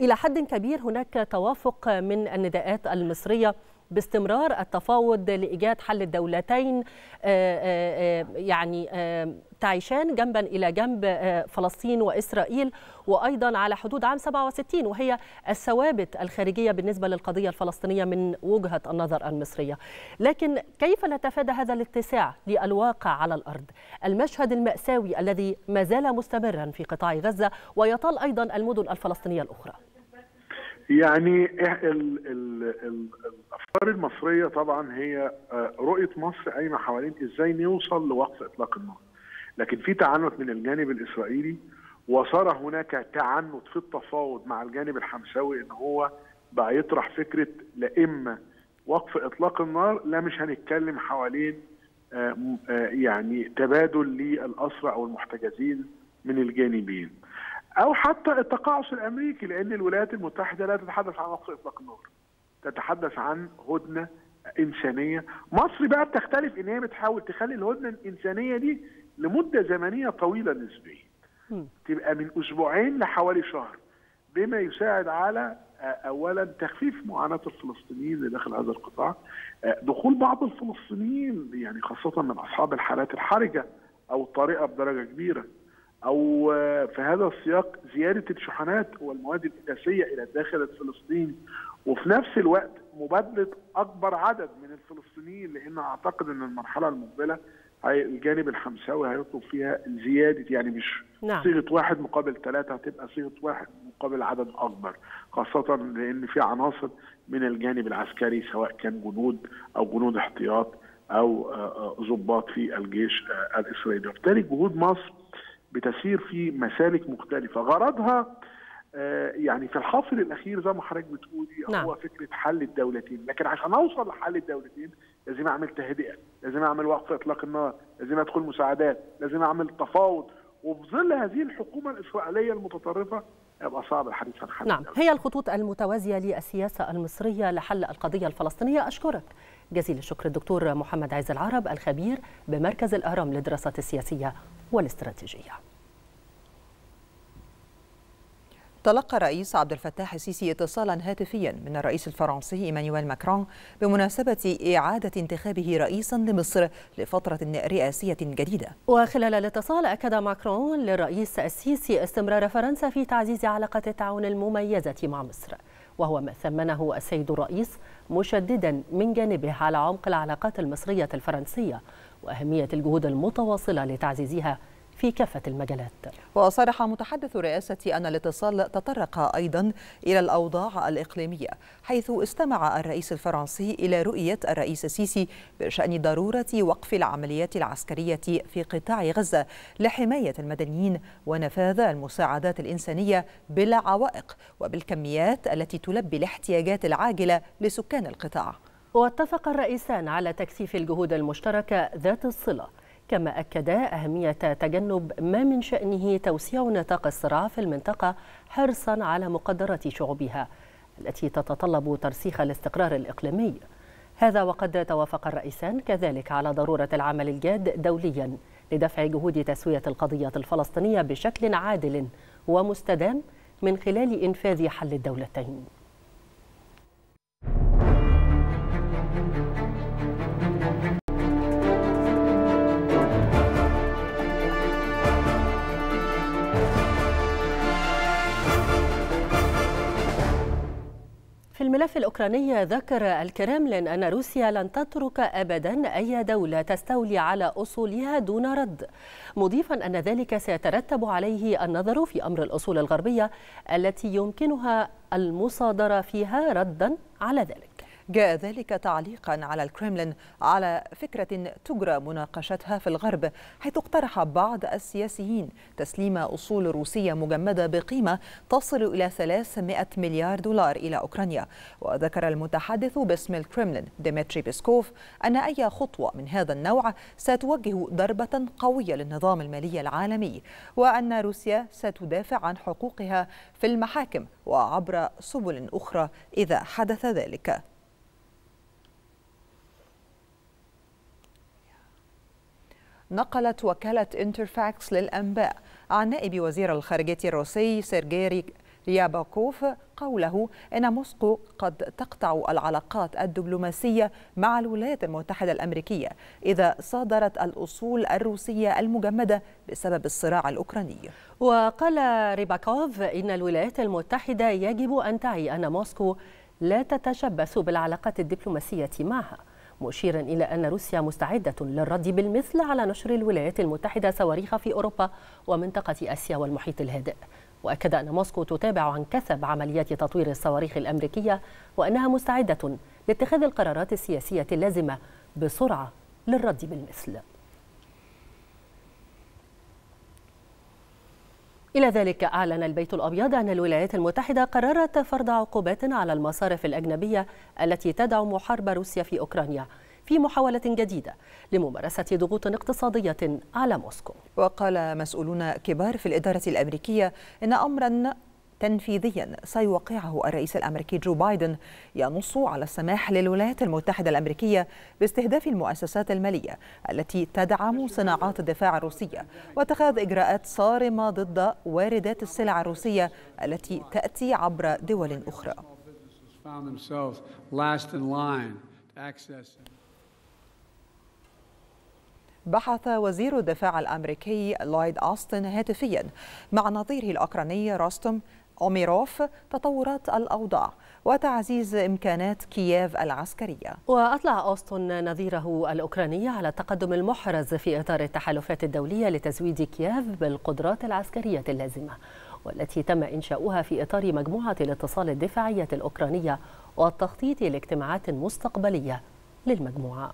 إلى حد كبير هناك توافق من النداءات المصرية باستمرار التفاوض لإيجاد حل الدولتين آه، آه، آه، يعني تعيشان جنبا إلى جنب فلسطين وإسرائيل وأيضا على حدود عام 67 وهي الثوابت الخارجية بالنسبة للقضية الفلسطينية من وجهة النظر المصرية لكن كيف نتفادى هذا الاتساع للواقع على الأرض المشهد المأساوي الذي ما زال مستمرا في قطاع غزة ويطال أيضا المدن الفلسطينية الأخرى يعني ال ال ال الافكار المصريه طبعا هي آه، رؤيه مصر قايمه حوالين ازاي نوصل لوقف اطلاق النار. لكن في تعنت من الجانب الاسرائيلي وصار هناك تعنت في التفاوض مع الجانب الحمساوي ان هو بقى يطرح فكره لا اما وقف اطلاق النار لا مش هنتكلم حوالين آه، آه، يعني تبادل للاسرى او المحتجزين من الجانبين. او حتى التقاعس الامريكي لان الولايات المتحده لا تتحدث عن وقف اطلاق النار تتحدث عن هدنه انسانيه مصر بقى بتختلف ان هي بتحاول تخلي الهدنه الانسانيه دي لمده زمنيه طويله نسبيا تبقى من اسبوعين لحوالي شهر بما يساعد على آه، اولا تخفيف معاناه الفلسطينيين اللي داخل هذا القطاع آه، دخول بعض الفلسطينيين يعني خاصه من اصحاب الحالات الحرجه او الطارئه بدرجه كبيره او آه، في هذا السياق زياده الشحنات والمواد الاساسيه الى الداخل الفلسطيني وفي نفس الوقت مبادله اكبر عدد من الفلسطينيين لان اعتقد ان المرحله المقبله الجانب الحمساوي هيطلب فيها زياده يعني مش نعم. صيغه واحد مقابل ثلاثه هتبقى صيغه واحد مقابل عدد اكبر خاصه لان في عناصر من الجانب العسكري سواء كان جنود او جنود احتياط او آه، آه، ضباط في الجيش الاسرائيلي وبالتالي جهود مصر بتسير في مسالك مختلفه غرضها آه، يعني في الحصر الاخير زي ما حضرتك بتقولي نعم. هو فكره حل الدولتين لكن عشان اوصل لحل الدولتين لازم اعمل تهدئه لازم اعمل وقف اطلاق النار لازم ادخل مساعدات لازم اعمل تفاوض وفي ظل هذه الحكومه الاسرائيليه المتطرفه يبقى صعب الحديث عن حل نعم هي الخطوط المتوازيه للسياسه المصريه لحل القضيه الفلسطينيه اشكرك جزيل الشكر الدكتور محمد عز العرب الخبير بمركز الأهرام للدراسات السياسية والاستراتيجية تلقى الرئيس عبد الفتاح السيسي اتصالا هاتفيا من الرئيس الفرنسي ايمانويل ماكرون بمناسبه اعاده انتخابه رئيسا لمصر لفتره رئاسيه جديده. وخلال الاتصال اكد ماكرون للرئيس السيسي استمرار فرنسا في تعزيز علاقه التعاون المميزه مع مصر، وهو ما ثمنه السيد الرئيس مشددا من جانبه على عمق العلاقات المصرية الفرنسية وأهمية الجهود المتواصلة لتعزيزها في كافة المجالات وصرح متحدث الرئاسة أن الاتصال تطرق أيضا إلى الأوضاع الإقليمية حيث استمع الرئيس الفرنسي إلى رؤية الرئيس السيسي بشأن ضرورة وقف العمليات العسكرية في قطاع غزة لحماية المدنيين ونفاذ المساعدات الإنسانية بلا عوائق وبالكميات التي تلبي الاحتياجات العاجلة لسكان القطاع واتفق الرئيسان على تكثيف الجهود المشتركة ذات الصلة كما أكدا أهمية تجنب ما من شأنه توسيع نطاق الصراع في المنطقة حرصا على مقدرة شعوبها التي تتطلب ترسيخ الاستقرار الإقليمي هذا وقد توافق الرئيسان كذلك على ضرورة العمل الجاد دوليا لدفع جهود تسوية القضية الفلسطينية بشكل عادل ومستدام من خلال إنفاذ حل الدولتين في الملف الأوكراني ذكر الكرملين أن روسيا لن تترك أبدا أي دولة تستولي على أصولها دون رد مضيفا أن ذلك سيترتب عليه النظر في أمر الأصول الغربية التي يمكنها المصادرة فيها ردا على ذلك جاء ذلك تعليقا على الكرملين على فكرة تجرى مناقشتها في الغرب حيث اقترح بعض السياسيين تسليم أصول روسية مجمدة بقيمة تصل إلى 300 مليار دولار إلى أوكرانيا وذكر المتحدث باسم الكرملين ديمتري بيسكوف أن أي خطوة من هذا النوع ستوجه ضربة قوية للنظام المالي العالمي وأن روسيا ستدافع عن حقوقها في المحاكم وعبر سبل أخرى إذا حدث ذلك نقلت وكالة انترفاكس للأنباء عن نائب وزير الخارجية الروسي سيرجيري رياباكوف قوله إن موسكو قد تقطع العلاقات الدبلوماسية مع الولايات المتحدة الأمريكية إذا صادرت الأصول الروسية المجمدة بسبب الصراع الأوكراني وقال ريباكوف إن الولايات المتحدة يجب أن تعي أن موسكو لا تتشبث بالعلاقات الدبلوماسية معها مشيرا إلى أن روسيا مستعدة للرد بالمثل على نشر الولايات المتحدة صواريخ في أوروبا ومنطقة آسيا والمحيط الهادئ وأكد أن موسكو تتابع عن كثب عمليات تطوير الصواريخ الأمريكية وأنها مستعدة لاتخاذ القرارات السياسية اللازمة بسرعة للرد بالمثل إلى ذلك أعلن البيت الأبيض أن الولايات المتحدة قررت فرض عقوبات على المصارف الأجنبية التي تدعم حرب روسيا في أوكرانيا في محاولة جديدة لممارسة ضغوط اقتصادية على موسكو وقال مسؤولون كبار في الإدارة الأمريكية إن أمرا تنفيذيا سيوقعه الرئيس الأمريكي جو بايدن ينص على السماح للولايات المتحدة الأمريكية باستهداف المؤسسات المالية التي تدعم صناعات الدفاع الروسية واتخاذ إجراءات صارمة ضد واردات السلع الروسية التي تأتي عبر دول أخرى بحث وزير الدفاع الامريكي لويد اوستن هاتفيا مع نظيره الاوكراني راستوم أوميروف تطورات الأوضاع وتعزيز إمكانات كييف العسكرية وأطلع أوستن نظيره الأوكراني على التقدم المحرز في إطار التحالفات الدولية لتزويد كييف بالقدرات العسكرية اللازمة والتي تم إنشاؤها في إطار مجموعة الاتصال الدفاعية الأوكرانية والتخطيط لاجتماعات مستقبلية للمجموعة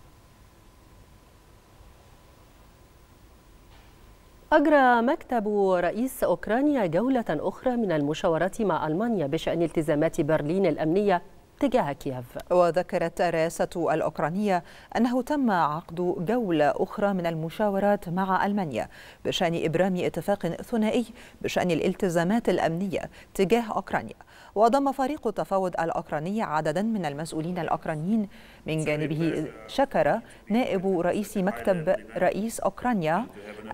أجرى مكتب رئيس أوكرانيا جولة أخرى من المشاورات مع ألمانيا بشأن التزامات برلين الأمنية تجاه كييف وذكرت الرئاسة الأوكرانية أنه تم عقد جولة أخرى من المشاورات مع ألمانيا بشأن إبرام اتفاق ثنائي بشأن الالتزامات الأمنية تجاه أوكرانيا وضم فريق التفاوض الأوكراني عددا من المسؤولين الأوكرانيين من جانبه آه، شكر نائب رئيس مكتب رئيس أوكرانيا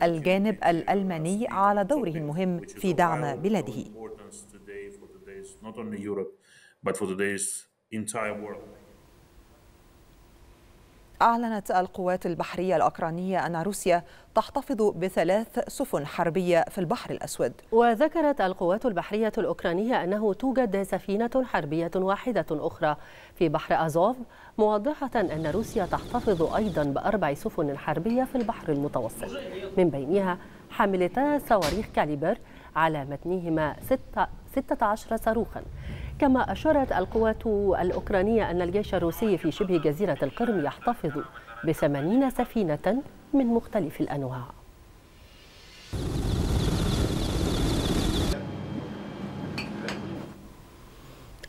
الجانب الألماني على دوره المهم في دعم بلاده. أعلنت القوات البحرية الأوكرانية أن روسيا تحتفظ بثلاث سفن حربية في البحر الأسود وذكرت القوات البحرية الأوكرانية أنه توجد سفينة حربية واحدة أخرى في بحر أزوف موضحة أن روسيا تحتفظ أيضا بأربع سفن حربية في البحر المتوسط من بينها حاملتا صواريخ كاليبر على متنهما 16 صاروخا كما أشارت القوات الأوكرانية أن الجيش الروسي في شبه جزيرة القرم يحتفظ بثمانين سفينة من مختلف الأنواع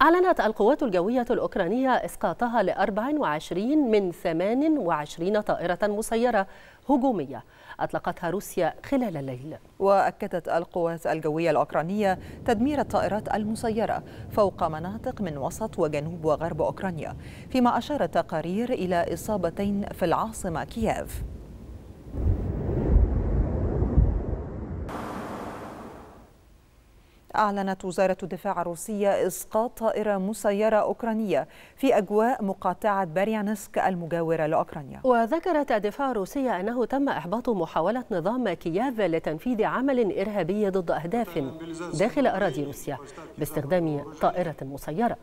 أعلنت القوات الجوية الأوكرانية إسقاطها ل 24 من 28 طائرة مسيرة هجومية أطلقتها روسيا خلال الليل وأكدت القوات الجوية الأوكرانية تدمير الطائرات المسيرة فوق مناطق من وسط وجنوب وغرب أوكرانيا فيما أشارت تقارير إلى إصابتين في العاصمة كييف أعلنت وزارة الدفاع الروسية إسقاط طائرة مسيرة أوكرانية في أجواء مقاطعة باريانسك المجاورة لأوكرانيا وذكرت الدفاع الروسية أنه تم إحباط محاولة نظام كييف لتنفيذ عمل إرهابي ضد أهداف داخل أراضي روسيا باستخدام طائرة مسيرة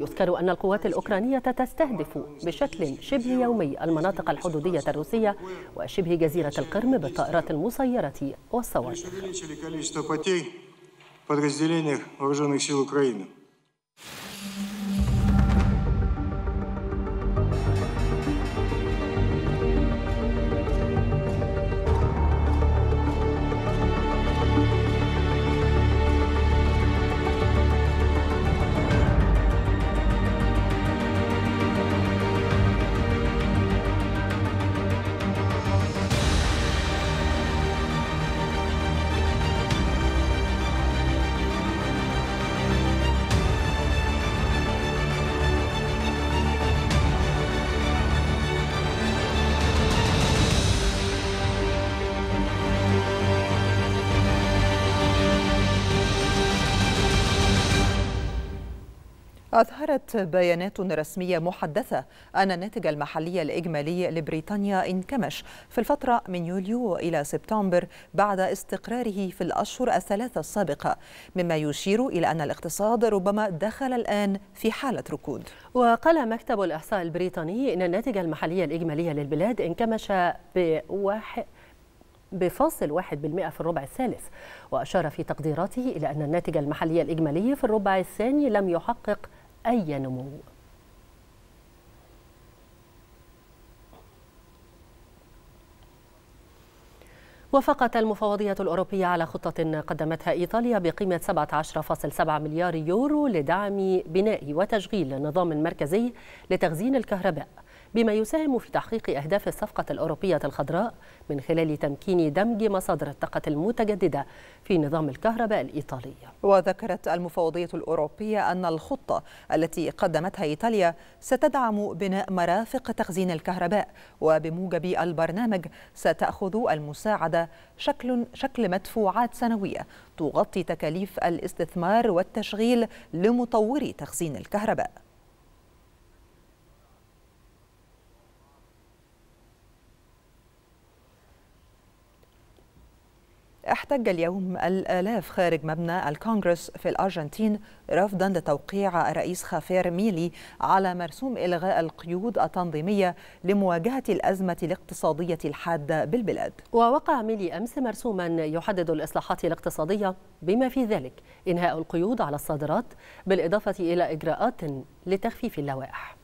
يذكر أن القوات الأوكرانية تستهدف بشكل شبه يومي المناطق الحدودية الروسية وشبه جزيرة القرم بالطائرات المسيرة والصواريخ подразделениях Вооруженных сил Украины. أشارت بيانات رسمية محدثة أن الناتج المحلي الإجمالي لبريطانيا انكمش في الفترة من يوليو إلى سبتمبر بعد استقراره في الأشهر الثلاثة السابقة مما يشير إلى أن الاقتصاد ربما دخل الآن في حالة ركود وقال مكتب الإحصاء البريطاني إن الناتج المحلي الإجمالي للبلاد انكمش بواحد بفاصل واحد بالمئة في الربع الثالث وأشار في تقديراته إلى أن الناتج المحلي الإجمالي في الربع الثاني لم يحقق أي نمو وافقت المفوضية الأوروبية على خطة قدمتها إيطاليا بقيمة 17.7 مليار يورو لدعم بناء وتشغيل نظام مركزي لتخزين الكهرباء بما يساهم في تحقيق أهداف الصفقة الأوروبية الخضراء من خلال تمكين دمج مصادر الطاقة المتجددة في نظام الكهرباء الإيطالي وذكرت المفوضية الأوروبية أن الخطة التي قدمتها إيطاليا ستدعم بناء مرافق تخزين الكهرباء وبموجب البرنامج ستأخذ المساعدة شكل, شكل مدفوعات سنوية تغطي تكاليف الاستثمار والتشغيل لمطوري تخزين الكهرباء احتج اليوم الآلاف خارج مبنى الكونغرس في الأرجنتين رفضا لتوقيع الرئيس خافير ميلي على مرسوم إلغاء القيود التنظيمية لمواجهة الأزمة الاقتصادية الحادة بالبلاد ووقع ميلي أمس مرسوما يحدد الإصلاحات الاقتصادية بما في ذلك إنهاء القيود على الصادرات بالإضافة إلى إجراءات لتخفيف اللوائح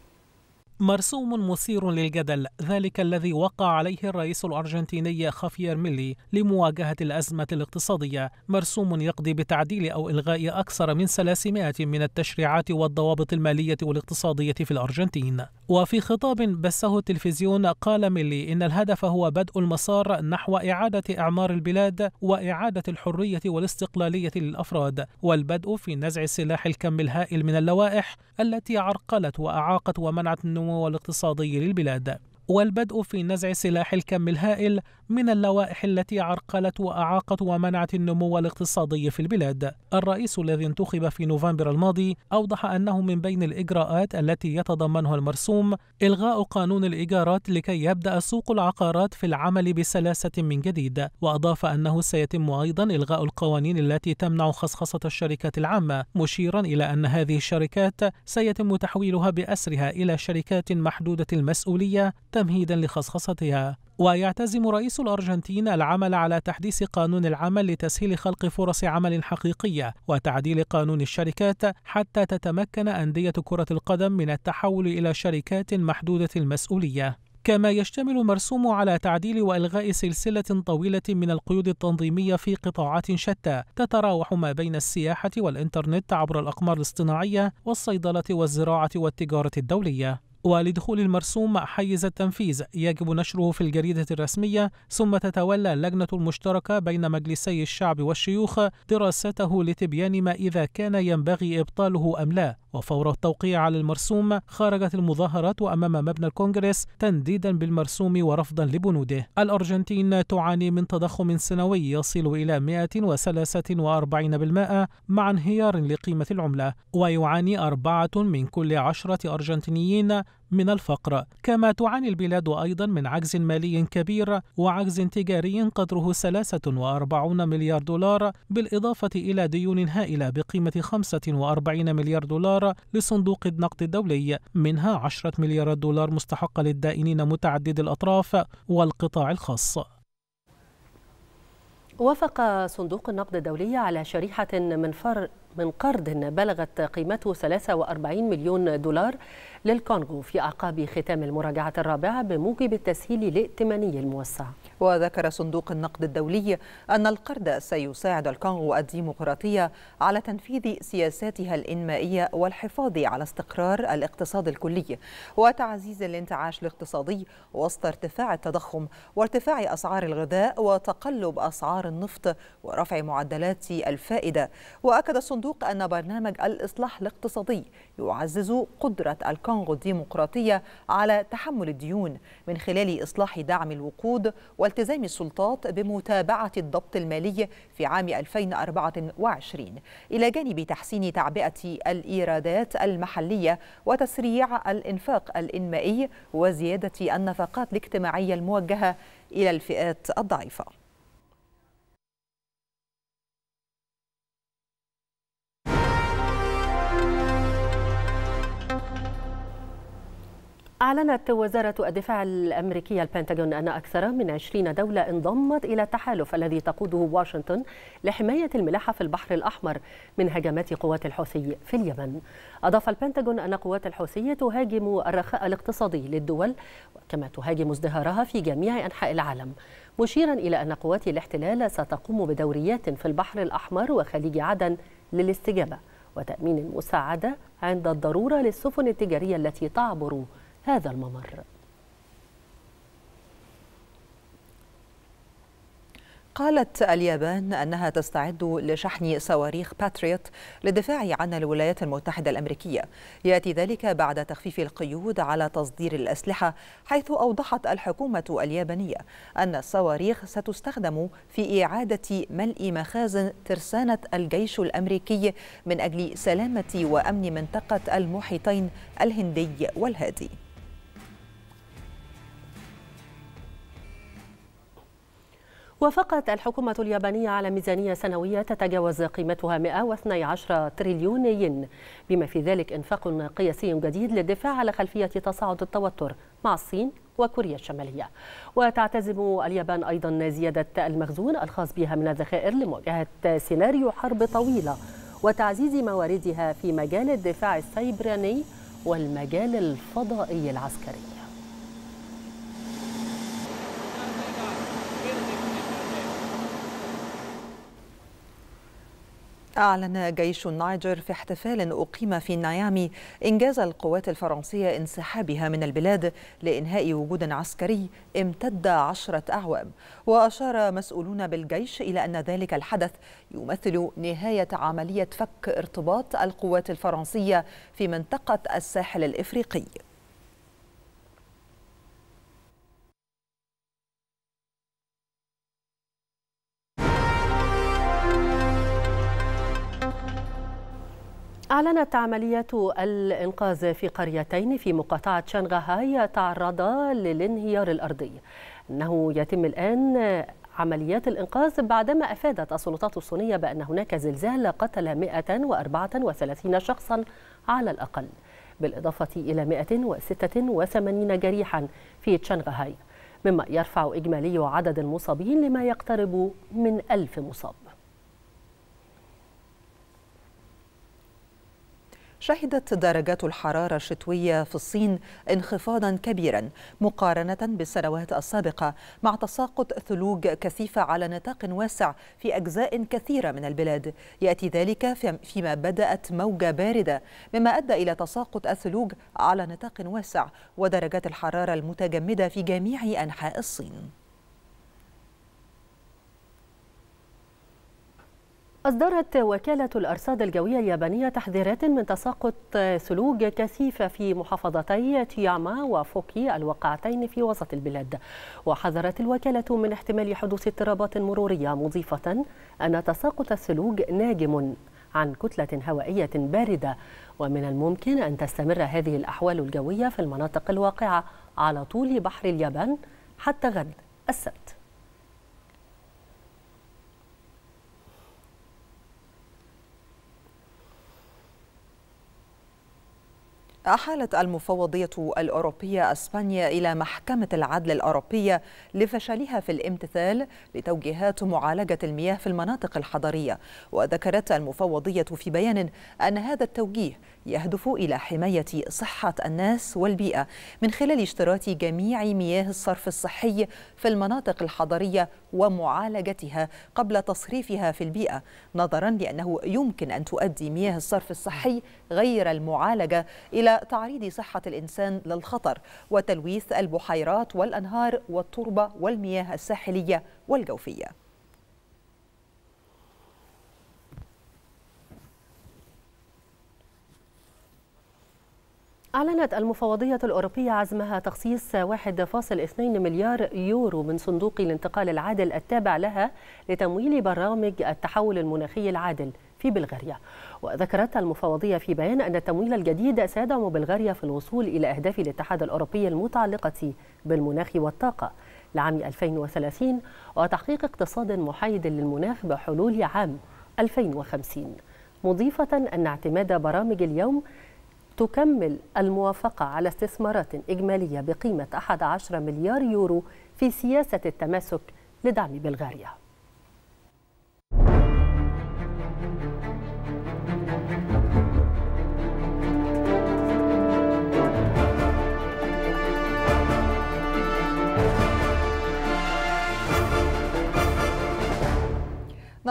مرسوم مثير للجدل ذلك الذي وقع عليه الرئيس الأرجنتيني خافير ميلي لمواجهة الأزمة الاقتصادية مرسوم يقضي بتعديل أو إلغاء أكثر من 300 من التشريعات والضوابط المالية والاقتصادية في الأرجنتين وفي خطاب بثه التلفزيون قال ميلي إن الهدف هو بدء المسار نحو إعادة إعمار البلاد وإعادة الحرية والاستقلالية للأفراد والبدء في نزع سلاح الكم الهائل من اللوائح التي عرقلت وأعاقت ومنعت النمو والاقتصادي للبلاد والبدء في نزع سلاح الكم الهائل من اللوائح التي عرقلت وأعاقت ومنعت النمو الاقتصادي في البلاد. الرئيس الذي انتخب في نوفمبر الماضي أوضح أنه من بين الإجراءات التي يتضمنها المرسوم إلغاء قانون الإيجارات لكي يبدأ سوق العقارات في العمل بسلاسة من جديد، وأضاف أنه سيتم أيضا إلغاء القوانين التي تمنع خصخصة الشركات العامة، مشيرا إلى أن هذه الشركات سيتم تحويلها بأسرها إلى شركات محدودة المسؤولية تمهيدا لخصخصتها ويعتزم رئيس الأرجنتين العمل على تحديث قانون العمل لتسهيل خلق فرص عمل حقيقية وتعديل قانون الشركات حتى تتمكن أندية كرة القدم من التحول إلى شركات محدودة المسؤولية كما يشتمل مرسوم على تعديل والغاء سلسله طويله من القيود التنظيميه في قطاعات شتى تتراوح ما بين السياحه والانترنت عبر الاقمار الاصطناعيه والصيدله والزراعه والتجاره الدوليه ولدخول المرسوم حيز التنفيذ يجب نشره في الجريدة الرسمية ثم تتولى اللجنة المشتركة بين مجلسي الشعب والشيوخ دراسته لتبيان ما إذا كان ينبغي إبطاله أم لا وفور التوقيع على المرسوم خرجت المظاهرات أمام مبنى الكونغرس تنديدا بالمرسوم ورفضا لبنوده الأرجنتين تعاني من تضخم سنوي يصل إلى 143% مع انهيار لقيمة العملة ويعاني أربعة من كل عشرة أرجنتينيين من الفقر كما تعاني البلاد أيضا من عجز مالي كبير وعجز تجاري قدره 43 مليار دولار بالإضافة إلى ديون هائلة بقيمة 45 مليار دولار لصندوق النقد الدولي منها 10 مليارات دولار مستحقة للدائنين متعدد الأطراف والقطاع الخاص وافق صندوق النقد الدولي على شريحة من فر من قرض بلغت قيمته 43 مليون دولار للكونغو في أعقاب ختام المراجعة الرابعة بموجب التسهيل الائتماني الموسع وذكر صندوق النقد الدولي أن القرض سيساعد الكونغو الديمقراطية على تنفيذ سياساتها الإنمائية والحفاظ على استقرار الاقتصاد الكلي وتعزيز الانتعاش الاقتصادي وسط ارتفاع التضخم وارتفاع أسعار الغذاء وتقلب أسعار النفط ورفع معدلات الفائدة وأكد الصندوق أن برنامج الإصلاح الاقتصادي يعزز قدرة الكونغو الديمقراطية على تحمل الديون من خلال إصلاح دعم الوقود وال والتزام السلطات بمتابعة الضبط المالي في عام 2024 إلى جانب تحسين تعبئة الإيرادات المحلية وتسريع الإنفاق الإنمائي وزيادة النفقات الاجتماعية الموجهة إلى الفئات الضعيفة أعلنت وزارة الدفاع الأمريكية البنتاغون أن أكثر من 20 دولة انضمت إلى التحالف الذي تقوده واشنطن لحماية الملاحة في البحر الأحمر من هجمات قوات الحوثي في اليمن. أضاف البنتاغون أن قوات الحوثي تهاجم الرخاء الاقتصادي للدول كما تهاجم ازدهارها في جميع أنحاء العالم، مشيرا إلى أن قوات الاحتلال ستقوم بدوريات في البحر الأحمر وخليج عدن للاستجابة وتأمين المساعدة عند الضرورة للسفن التجارية التي تعبر هذا الممر قالت اليابان أنها تستعد لشحن صواريخ باتريوت للدفاع عن الولايات المتحدة الأمريكية يأتي ذلك بعد تخفيف القيود على تصدير الأسلحة حيث أوضحت الحكومة اليابانية أن الصواريخ ستستخدم في إعادة ملء مخازن ترسانة الجيش الأمريكي من أجل سلامة وأمن منطقة المحيطين الهندي والهادي وافقت الحكومة اليابانية على ميزانية سنوية تتجاوز قيمتها 112 تريليون ين بما في ذلك إنفاق قياسي جديد للدفاع على خلفية تصاعد التوتر مع الصين وكوريا الشمالية وتعتزم اليابان أيضا زيادة المخزون الخاص بها من الذخائر لمواجهة سيناريو حرب طويلة وتعزيز مواردها في مجال الدفاع السيبراني والمجال الفضائي العسكري أعلن جيش النايجر في احتفال أقيم في نيامي إنجاز القوات الفرنسية انسحابها من البلاد لإنهاء وجود عسكري امتد عشرة أعوام وأشار مسؤولون بالجيش إلى أن ذلك الحدث يمثل نهاية عملية فك ارتباط القوات الفرنسية في منطقة الساحل الإفريقي كانت عمليات الإنقاذ في قريتين في مقاطعة شنغهاي تعرضا للانهيار الأرضي أنه يتم الآن عمليات الإنقاذ بعدما أفادت السلطات الصينية بأن هناك زلزال قتل 134 شخصا على الأقل بالإضافة إلى 186 جريحا في شنغهاي مما يرفع إجمالي عدد المصابين لما يقترب من ألف مصاب شهدت درجات الحرارة الشتوية في الصين انخفاضا كبيرا مقارنة بالسنوات السابقة مع تساقط ثلوج كثيفة على نطاق واسع في أجزاء كثيرة من البلاد يأتي ذلك فيما بدأت موجة باردة مما أدى إلى تساقط الثلوج على نطاق واسع ودرجات الحرارة المتجمدة في جميع أنحاء الصين أصدرت وكالة الأرصاد الجوية اليابانية تحذيرات من تساقط ثلوج كثيفة في محافظتي تياما وفوكي الواقعتين في وسط البلاد وحذرت الوكالة من احتمال حدوث اضطرابات مرورية مضيفة أن تساقط الثلوج ناجم عن كتلة هوائية باردة ومن الممكن أن تستمر هذه الأحوال الجوية في المناطق الواقعة على طول بحر اليابان حتى غد السبت أحالت المفوضية الأوروبية أسبانيا إلى محكمة العدل الأوروبية لفشلها في الامتثال لتوجيهات معالجة المياه في المناطق الحضرية وذكرت المفوضية في بيان أن هذا التوجيه يهدف إلى حماية صحة الناس والبيئة من خلال اشتراط جميع مياه الصرف الصحي في المناطق الحضرية ومعالجتها قبل تصريفها في البيئة نظرا لأنه يمكن أن تؤدي مياه الصرف الصحي غير المعالجة إلى تعريض صحة الإنسان للخطر وتلويث البحيرات والأنهار والتربة والمياه الساحلية والجوفية أعلنت المفوضية الأوروبية عزمها تخصيص 1.2 مليار يورو من صندوق الانتقال العادل التابع لها لتمويل برامج التحول المناخي العادل في بلغاريا وذكرت المفوضية في بيان أن التمويل الجديد سيدعم بلغاريا في الوصول إلى أهداف الاتحاد الأوروبي المتعلقة بالمناخ والطاقة لعام 2030 وتحقيق اقتصاد محايد للمناخ بحلول عام 2050 مضيفة أن اعتماد برامج اليوم تكمل الموافقة على استثمارات إجمالية بقيمة 11 مليار يورو في سياسة التماسك لدعم بلغاريا Thank you.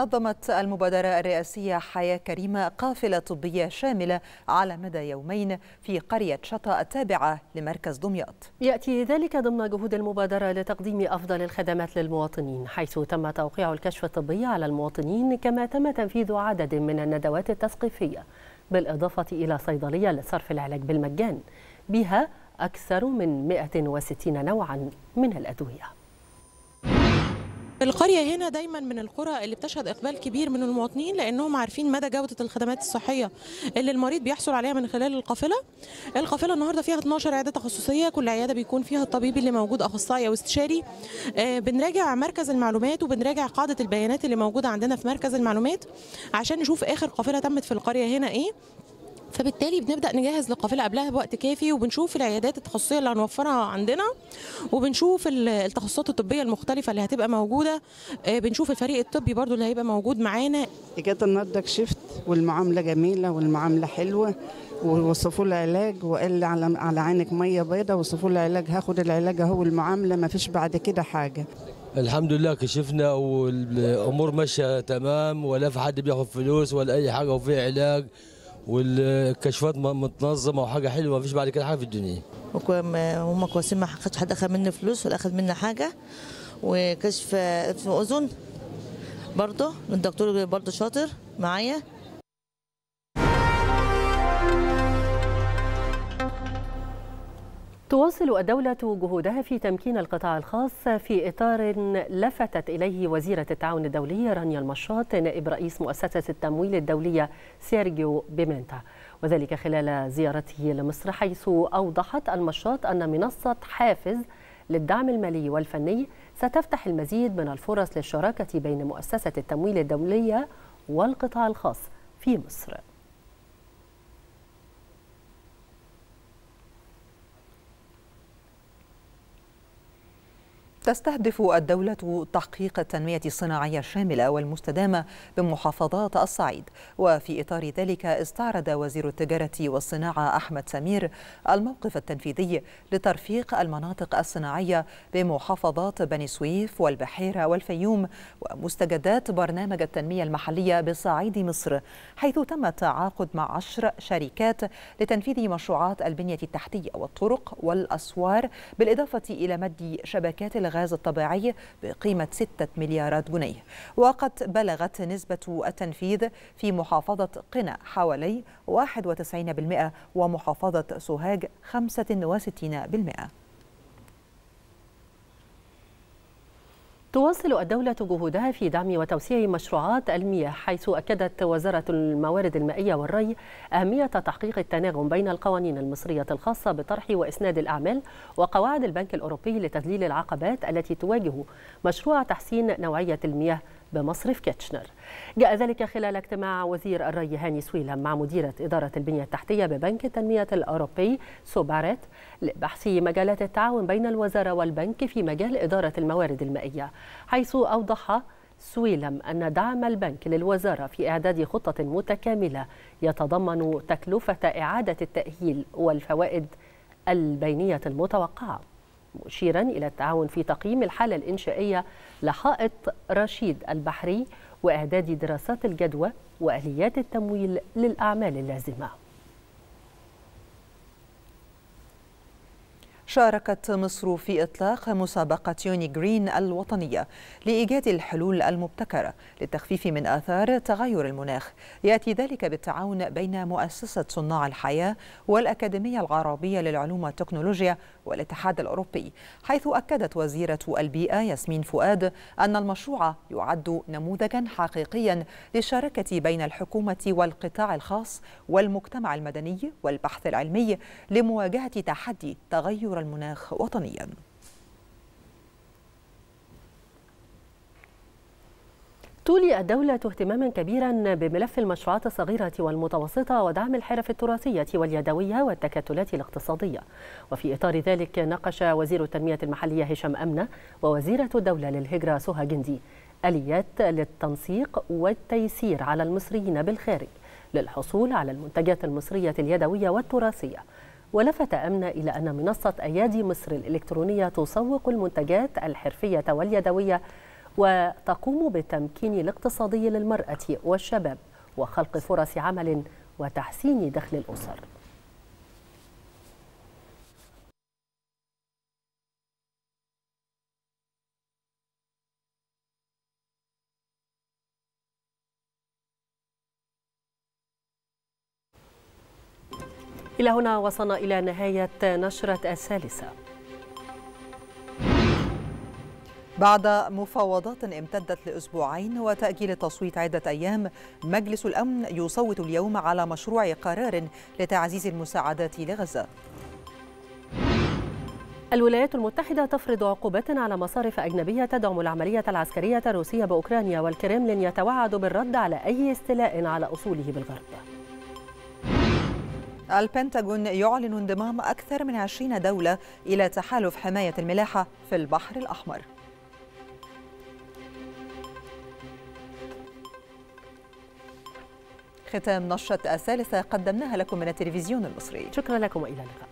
نظمت المبادرة الرئاسية حياة كريمة قافلة طبية شاملة على مدى يومين في قرية شطا التابعة لمركز دمياط يأتي ذلك ضمن جهود المبادرة لتقديم أفضل الخدمات للمواطنين حيث تم توقيع الكشف الطبي على المواطنين كما تم تنفيذ عدد من الندوات التثقيفية بالإضافة إلى صيدلية لصرف العلاج بالمجان بها أكثر من 160 نوعا من الأدوية القرية هنا دايما من القرى اللي بتشهد إقبال كبير من المواطنين لأنهم عارفين مدى جودة الخدمات الصحية اللي المريض بيحصل عليها من خلال القافلة القافلة النهاردة فيها 12 عيادة تخصصية كل عيادة بيكون فيها الطبيب اللي موجود أخصائي أو استشاري آه، بنراجع مركز المعلومات وبنراجع قاعدة البيانات اللي موجودة عندنا في مركز المعلومات عشان نشوف آخر قافلة تمت في القرية هنا إيه فبالتالي بنبدا نجهز للقافله قبلها بوقت كافي وبنشوف العيادات التخصصيه اللي هنوفرها عندنا وبنشوف التخصصات الطبيه المختلفه اللي هتبقى موجوده آه، بنشوف الفريق الطبي برضو اللي هيبقى موجود معانا اجت النهارده كشفت والمعامله جميله والمعامله حلوه ووصفوا لي علاج وقال لي على على عينك ميه بيضاء وصفوا لي علاج هاخد العلاج اهو المعامله ما فيش بعد كده حاجه الحمد لله كشفنا والامور ماشيه تمام ولا في حد بياخد فلوس ولا اي حاجه وفي علاج والكشفات متنظمه وحاجه حلوه مفيش بعد كده حاجه في الدنيا هم كويسين ما حقش حد اخذ مني فلوس ولا اخذ مني حاجه وكشف اذن برضه الدكتور برضه شاطر معايا تواصل الدولة جهودها في تمكين القطاع الخاص في إطار لفتت إليه وزيرة التعاون الدولي رانيا المشاط نائب رئيس مؤسسة التمويل الدولية سيرجيو بيمنتا وذلك خلال زيارته لمصر حيث أوضحت المشاط أن منصة حافز للدعم المالي والفني ستفتح المزيد من الفرص للشراكة بين مؤسسة التمويل الدولية والقطاع الخاص في مصر تستهدف الدولة تحقيق التنمية الصناعية الشاملة والمستدامة بمحافظات الصعيد وفي إطار ذلك استعرض وزير التجارة والصناعة أحمد سمير الموقف التنفيذي لترفيق المناطق الصناعية بمحافظات بني سويف والبحيرة والفيوم ومستجدات برنامج التنمية المحلية بصعيد مصر حيث تم التعاقد مع عشر شركات لتنفيذ مشروعات البنية التحتية والطرق والأسوار بالإضافة إلى مد شبكات الغاز الطبيعي بقيمة 6 مليارات جنيه وقد بلغت نسبة التنفيذ في محافظة قنا حوالي 91% ومحافظة سوهاج 65% تواصل الدولة جهودها في دعم وتوسيع مشروعات المياه حيث أكدت وزارة الموارد المائية والري أهمية تحقيق التناغم بين القوانين المصرية الخاصة بطرح وإسناد الأعمال وقواعد البنك الأوروبي لتذليل العقبات التي تواجه مشروع تحسين نوعية المياه بمصرف كيتشنر جاء ذلك خلال اجتماع وزير الري هاني سويلم مع مديرة إدارة البنية التحتية ببنك التنمية الأوروبي سوباريت لبحث مجالات التعاون بين الوزارة والبنك في مجال إدارة الموارد المائية حيث أوضح سويلم أن دعم البنك للوزارة في إعداد خطة متكاملة يتضمن تكلفة إعادة التأهيل والفوائد البينية المتوقعة مشيرا إلى التعاون في تقييم الحالة الإنشائية لحائط رشيد البحري وإعداد دراسات الجدوى وآليات التمويل للأعمال اللازمة شاركت مصر في إطلاق مسابقة يوني جرين الوطنية لإيجاد الحلول المبتكرة للتخفيف من آثار تغير المناخ يأتي ذلك بالتعاون بين مؤسسة صناع الحياة والأكاديمية العربية للعلوم والتكنولوجيا والاتحاد الأوروبي حيث أكدت وزيرة البيئة ياسمين فؤاد أن المشروع يعد نموذجا حقيقيا للشراكة بين الحكومة والقطاع الخاص والمجتمع المدني والبحث العلمي لمواجهة تحدي تغير المناخ وطنيا تولي الدولة اهتماما كبيرا بملف المشروعات الصغيرة والمتوسطة ودعم الحرف التراثية واليدوية والتكتلات الاقتصادية وفي إطار ذلك ناقش وزير التنمية المحلية هشام أمنة ووزيرة الدولة للهجرة سهى جندي آليات للتنسيق والتيسير على المصريين بالخارج للحصول على المنتجات المصرية اليدوية والتراثية ولفت أمنا إلى أن منصة أيادي مصر الإلكترونية تسوق المنتجات الحرفية واليدوية وتقوم بالتمكين الاقتصادي للمرأة والشباب وخلق فرص عمل وتحسين دخل الأسر إلى هنا وصلنا إلى نهاية نشرة الثالثة بعد مفاوضات امتدت لأسبوعين وتأجيل تصويت عدة أيام مجلس الأمن يصوت اليوم على مشروع قرار لتعزيز المساعدات لغزة الولايات المتحدة تفرض عقوبات على مصارف أجنبية تدعم العملية العسكرية الروسية بأوكرانيا والكرملين يتوعد بالرد على أي استيلاء على أصوله بالغرب البنتاغون يعلن انضمام أكثر من 20 دولة إلى تحالف حماية الملاحة في البحر الأحمر ختام نشرة الثالثة قدمناها لكم من التلفزيون المصري شكرا لكم وإلى اللقاء